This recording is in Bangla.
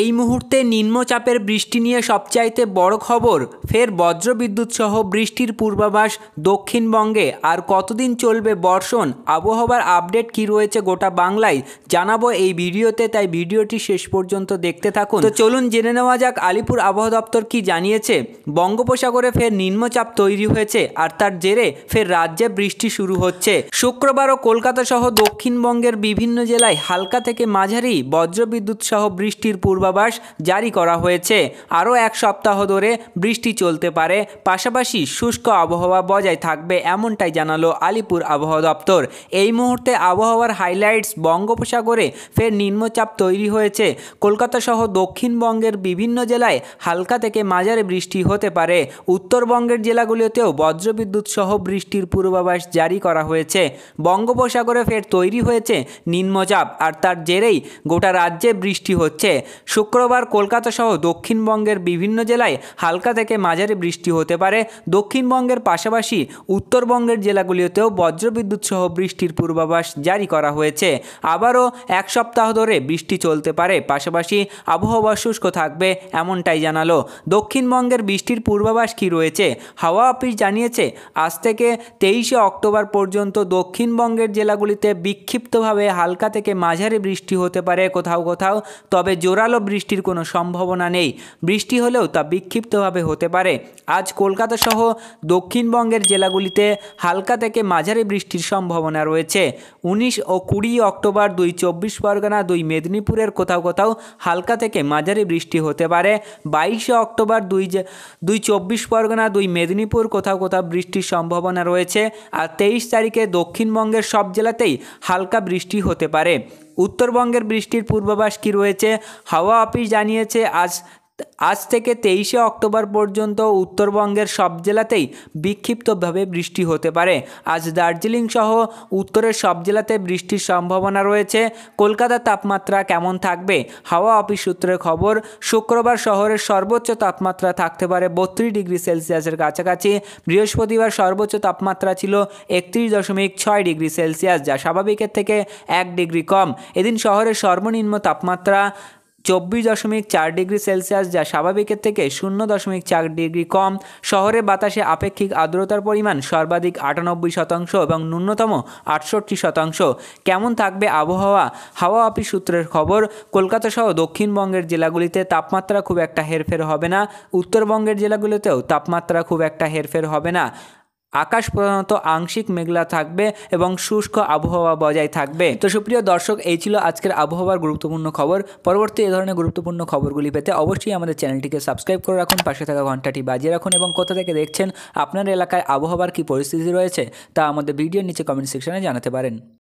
এই মুহূর্তে নিম্নচাপের বৃষ্টি নিয়ে সবচাইতে বড় খবর ফের বজ্রবিদ্যুৎ সহ বৃষ্টির পূর্বাভাস দক্ষিণবঙ্গে আর কতদিন চলবে বর্ষণ আবহাওয়ার আপডেট কি রয়েছে গোটা বাংলায় জানাবো এই ভিডিওতে তাই ভিডিওটি শেষ পর্যন্ত দেখতে থাকুন তো চলুন জেনে নেওয়া যাক আলিপুর আবহাওয়া দপ্তর কি জানিয়েছে বঙ্গোপসাগরে ফের নিম্নচাপ তৈরি হয়েছে আর তার জেরে ফের রাজ্যে বৃষ্টি শুরু হচ্ছে শুক্রবারও কলকাতা সহ দক্ষিণবঙ্গের বিভিন্ন জেলায় হালকা থেকে মাঝারি বজ্রবিদ্যুৎ সহ বৃষ্টির পূর্ব পূর্বাভাস জারি করা হয়েছে আরও এক সপ্তাহ ধরে বৃষ্টি চলতে পারে পাশাপাশি শুষ্ক আবহাওয়া বজায় থাকবে এমনটাই জানালো আলিপুর আবহাওয়া দপ্তর এই মুহূর্তে আবহাওয়ার হাইলাইটস বঙ্গোপসাগরে ফের নিম্নচাপ তৈরি হয়েছে কলকাতা সহ দক্ষিণবঙ্গের বিভিন্ন জেলায় হালকা থেকে মাঝারে বৃষ্টি হতে পারে উত্তরবঙ্গের জেলাগুলিতেও বজ্রবিদ্যুৎ সহ বৃষ্টির পূর্বাভাস জারি করা হয়েছে বঙ্গোপসাগরে ফের তৈরি হয়েছে নিম্নচাপ আর তার জেরেই গোটা রাজ্যে বৃষ্টি হচ্ছে শুক্রবার কলকাতা সহ দক্ষিণবঙ্গের বিভিন্ন জেলায় হালকা থেকে মাঝারি বৃষ্টি হতে পারে দক্ষিণবঙ্গের পাশাপাশি উত্তরবঙ্গের জেলাগুলিতেও বজ্রবিদ্যুৎ সহ বৃষ্টির পূর্বাভাস জারি করা হয়েছে আবারও এক সপ্তাহ ধরে বৃষ্টি চলতে পারে পাশাপাশি আবহাওয়া শুষ্ক থাকবে এমনটাই জানালো দক্ষিণবঙ্গের বৃষ্টির পূর্বাভাস কি রয়েছে হাওয়া অফিস জানিয়েছে আজ থেকে তেইশে অক্টোবর পর্যন্ত দক্ষিণবঙ্গের জেলাগুলিতে বিক্ষিপ্তভাবে হালকা থেকে মাঝারি বৃষ্টি হতে পারে কোথাও কোথাও তবে জোরালো বৃষ্টির কোনো সম্ভাবনা নেই বৃষ্টি হলেও তা বিক্ষিপ্তভাবে হতে পারে আজ কলকাতা সহ দক্ষিণবঙ্গের জেলাগুলিতে হালকা থেকে মাঝারি বৃষ্টির সম্ভাবনা রয়েছে উনিশ ও কুড়ি অক্টোবর দুই চব্বিশ পরগনা দুই মেদিনীপুরের কোথাও কোথাও হালকা থেকে মাঝারি বৃষ্টি হতে পারে বাইশে অক্টোবর দুই দুই চব্বিশ পরগনা দুই মেদিনীপুর কোথাও কোথাও বৃষ্টির সম্ভাবনা রয়েছে আর তেইশ তারিখে দক্ষিণবঙ্গের সব জেলাতেই হালকা বৃষ্টি হতে পারে উত্তরবঙ্গের বৃষ্টির পূর্বাভাস কি রয়েছে হাওয়া অফিস জানিয়েছে আজ আজ থেকে তেইশে অক্টোবর পর্যন্ত উত্তরবঙ্গের সব জেলাতেই বিক্ষিপ্তভাবে বৃষ্টি হতে পারে আজ দার্জিলিং সহ উত্তরের সব জেলাতে বৃষ্টির সম্ভাবনা রয়েছে কলকাতার তাপমাত্রা কেমন থাকবে হাওয়া অফিস সূত্রে খবর শুক্রবার শহরের সর্বোচ্চ তাপমাত্রা থাকতে পারে বত্রিশ ডিগ্রি সেলসিয়াসের কাছাকাছি বৃহস্পতিবার সর্বোচ্চ তাপমাত্রা ছিল একত্রিশ দশমিক ছয় ডিগ্রি সেলসিয়াস যা স্বাভাবিকের থেকে এক ডিগ্রি কম এদিন শহরের সর্বনিম্ন তাপমাত্রা চব্বিশ দশমিক চার ডিগ্রি সেলসিয়াস যা স্বাভাবিকের থেকে শূন্য দশমিক চার ডিগ্রি কম শহরে বাতাসে আপেক্ষিক আর্দ্রতার পরিমাণ সর্বাধিক আটানব্বই শতাংশ এবং ন্যূনতম আটষট্টি শতাংশ কেমন থাকবে আবহাওয়া হাওয়া অফিস সূত্রের খবর কলকাতা সহ দক্ষিণবঙ্গের জেলাগুলিতে তাপমাত্রা খুব একটা হেরফের হবে না উত্তরবঙ্গের জেলাগুলিতেও তাপমাত্রা খুব একটা হেরফের হবে না আকাশ প্রধানত আংশিক মেঘলা থাকবে এবং শুষ্ক আবহাওয়া বজায় থাকবে তো সুপ্রিয় দর্শক এই ছিল আজকের আবহাওয়ার গুরুত্বপূর্ণ খবর পরবর্তী এ ধরনের গুরুত্বপূর্ণ খবরগুলি পেতে অবশ্যই আমাদের চ্যানেলটিকে সাবস্ক্রাইব করে রাখুন পাশে থাকা ঘন্টাটি বাজিয়ে রাখুন এবং কোথা থেকে দেখছেন আপনার এলাকায় আবহাওয়ার কী পরিস্থিতি রয়েছে তা আমাদের ভিডিওর নিচে কমেন্ট সেকশনে জানাতে পারেন